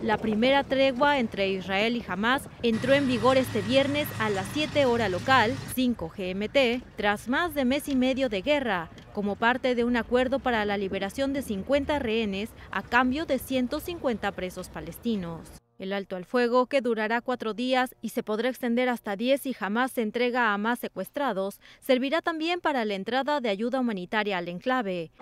La primera tregua entre Israel y Hamas entró en vigor este viernes a las 7 hora local, 5 GMT, tras más de mes y medio de guerra, como parte de un acuerdo para la liberación de 50 rehenes a cambio de 150 presos palestinos. El alto al fuego, que durará cuatro días y se podrá extender hasta 10 y Hamas se entrega a más secuestrados, servirá también para la entrada de ayuda humanitaria al enclave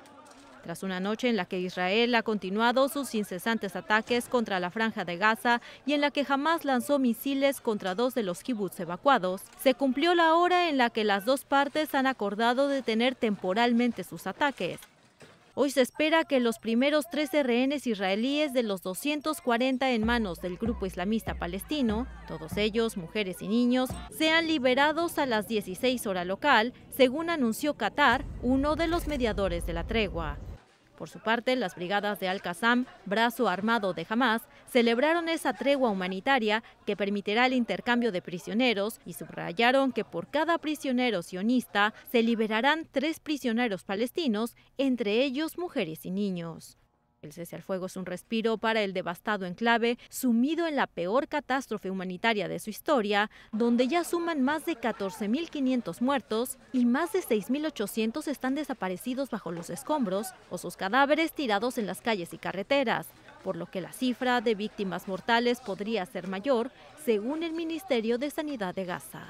tras una noche en la que Israel ha continuado sus incesantes ataques contra la franja de Gaza y en la que jamás lanzó misiles contra dos de los kibbutz evacuados, se cumplió la hora en la que las dos partes han acordado detener temporalmente sus ataques. Hoy se espera que los primeros 13 rehenes israelíes de los 240 en manos del grupo islamista palestino, todos ellos mujeres y niños, sean liberados a las 16 horas local, según anunció Qatar, uno de los mediadores de la tregua. Por su parte, las brigadas de Al-Qassam, brazo armado de Hamas, celebraron esa tregua humanitaria que permitirá el intercambio de prisioneros y subrayaron que por cada prisionero sionista se liberarán tres prisioneros palestinos, entre ellos mujeres y niños. El cese al fuego es un respiro para el devastado enclave, sumido en la peor catástrofe humanitaria de su historia, donde ya suman más de 14.500 muertos y más de 6.800 están desaparecidos bajo los escombros o sus cadáveres tirados en las calles y carreteras, por lo que la cifra de víctimas mortales podría ser mayor, según el Ministerio de Sanidad de Gaza.